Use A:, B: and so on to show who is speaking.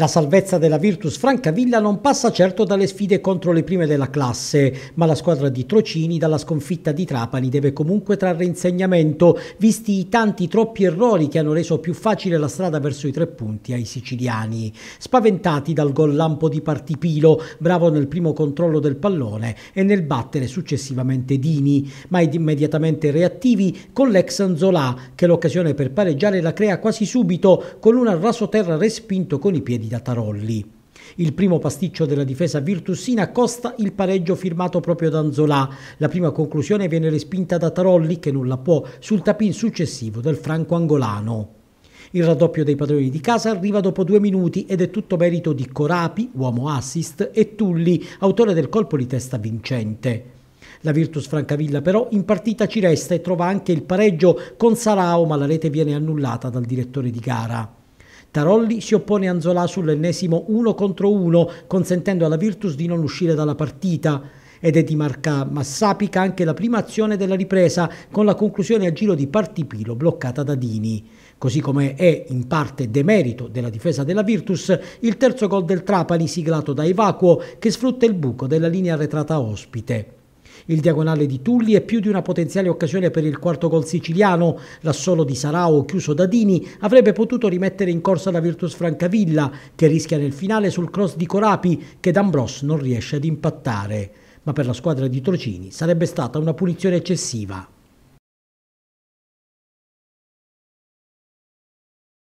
A: La salvezza della Virtus Francavilla non passa certo dalle sfide contro le prime della classe, ma la squadra di Trocini dalla sconfitta di Trapani deve comunque trarre insegnamento, visti i tanti troppi errori che hanno reso più facile la strada verso i tre punti ai siciliani. Spaventati dal gol lampo di Partipilo, bravo nel primo controllo del pallone e nel battere successivamente Dini, ma immediatamente reattivi con l'ex Anzolà, che l'occasione per pareggiare la crea quasi subito con un una terra respinto con i piedi da Tarolli. Il primo pasticcio della difesa virtussina costa il pareggio firmato proprio da Anzolà. La prima conclusione viene respinta da Tarolli che nulla può sul tapin successivo del franco-angolano. Il raddoppio dei padroni di casa arriva dopo due minuti ed è tutto merito di Corapi, uomo assist, e Tulli, autore del colpo di testa vincente. La Virtus Francavilla però in partita ci resta e trova anche il pareggio con Sarao, ma la rete viene annullata dal direttore di gara. Tarolli si oppone a Anzolà sull'ennesimo 1 contro 1, consentendo alla Virtus di non uscire dalla partita ed è di marca Massapica anche la prima azione della ripresa con la conclusione a giro di Partipilo bloccata da Dini. Così come è in parte demerito della difesa della Virtus il terzo gol del Trapani siglato da Evacuo che sfrutta il buco della linea arretrata ospite. Il diagonale di Tulli è più di una potenziale occasione per il quarto gol siciliano. L'assolo di Sarao, chiuso da Dini, avrebbe potuto rimettere in corsa la Virtus Francavilla, che rischia nel finale sul cross di Corapi, che D'Ambros non riesce ad impattare. Ma per la squadra di Trocini sarebbe stata una punizione eccessiva.